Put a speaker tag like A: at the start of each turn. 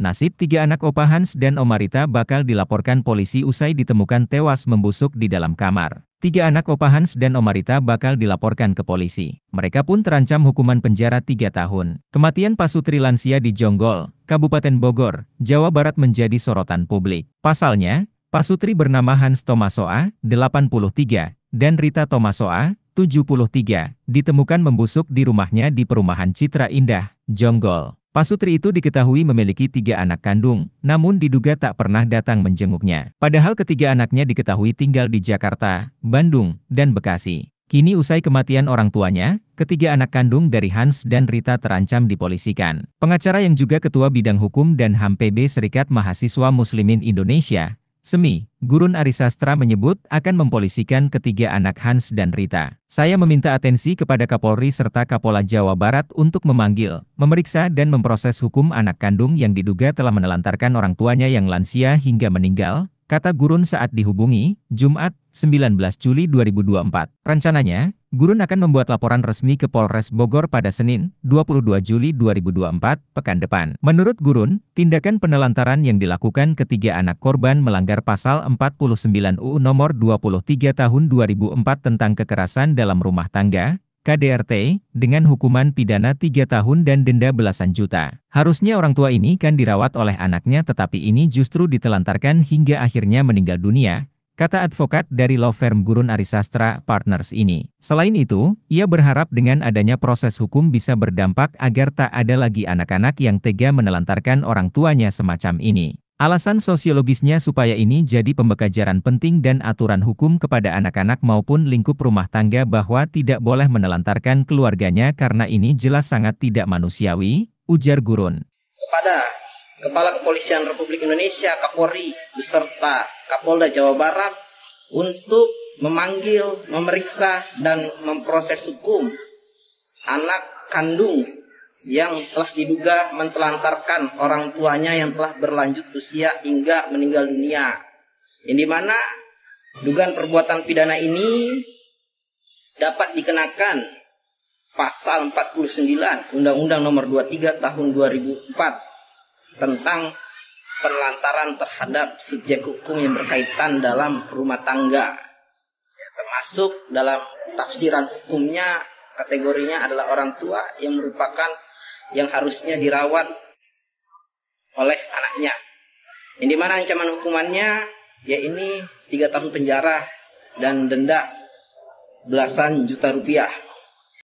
A: Nasib tiga anak Opa Hans dan Omarita bakal dilaporkan polisi usai ditemukan tewas membusuk di dalam kamar. Tiga anak Opa Hans dan Omarita bakal dilaporkan ke polisi. Mereka pun terancam hukuman penjara tiga tahun. Kematian pasutri lansia di Jonggol, Kabupaten Bogor, Jawa Barat menjadi sorotan publik. Pasalnya, pasutri bernama Hans Tomasoa, 83, dan Rita Tomasoa, 73, ditemukan membusuk di rumahnya di perumahan Citra Indah, Jonggol. Pasutri itu diketahui memiliki tiga anak kandung, namun diduga tak pernah datang menjenguknya. Padahal ketiga anaknya diketahui tinggal di Jakarta, Bandung, dan Bekasi. Kini usai kematian orang tuanya, ketiga anak kandung dari Hans dan Rita terancam dipolisikan. Pengacara yang juga Ketua Bidang Hukum dan HAM PB Serikat Mahasiswa Muslimin Indonesia, Semi, Gurun Arisastra menyebut akan mempolisikan ketiga anak Hans dan Rita. Saya meminta atensi kepada Kapolri serta Kapolda Jawa Barat untuk memanggil, memeriksa dan memproses hukum anak kandung yang diduga telah menelantarkan orang tuanya yang lansia hingga meninggal, kata Gurun saat dihubungi, Jumat, 19 Juli 2024. Rencananya, Gurun akan membuat laporan resmi ke Polres Bogor pada Senin, 22 Juli 2024, pekan depan. Menurut Gurun, tindakan penelantaran yang dilakukan ketiga anak korban melanggar pasal 49 UU nomor 23 tahun 2004 tentang kekerasan dalam rumah tangga, KDRT, dengan hukuman pidana 3 tahun dan denda belasan juta. Harusnya orang tua ini kan dirawat oleh anaknya tetapi ini justru ditelantarkan hingga akhirnya meninggal dunia, kata advokat dari law firm Gurun Arisastra Partners ini. Selain itu, ia berharap dengan adanya proses hukum bisa berdampak agar tak ada lagi anak-anak yang tega menelantarkan orang tuanya semacam ini. Alasan sosiologisnya supaya ini jadi pembekajaran penting dan aturan hukum kepada anak-anak maupun lingkup rumah tangga bahwa tidak boleh menelantarkan keluarganya karena ini jelas sangat tidak manusiawi, ujar Gurun. Kepada
B: Kepala Kepolisian Republik Indonesia, Kapolri, beserta Kapolda Jawa Barat untuk memanggil, memeriksa, dan memproses hukum anak kandung yang telah diduga mentelantarkan orang tuanya yang telah berlanjut usia hingga meninggal dunia. Yang dimana dugaan perbuatan pidana ini dapat dikenakan pasal 49 Undang-Undang Nomor 23 Tahun 2004 tentang penelantaran terhadap subjek hukum yang berkaitan dalam rumah tangga. Ya, termasuk dalam tafsiran hukumnya kategorinya adalah orang tua yang merupakan yang harusnya dirawat oleh anaknya. Ini mana ancaman hukumannya? Ya ini tiga tahun penjara dan denda belasan juta rupiah.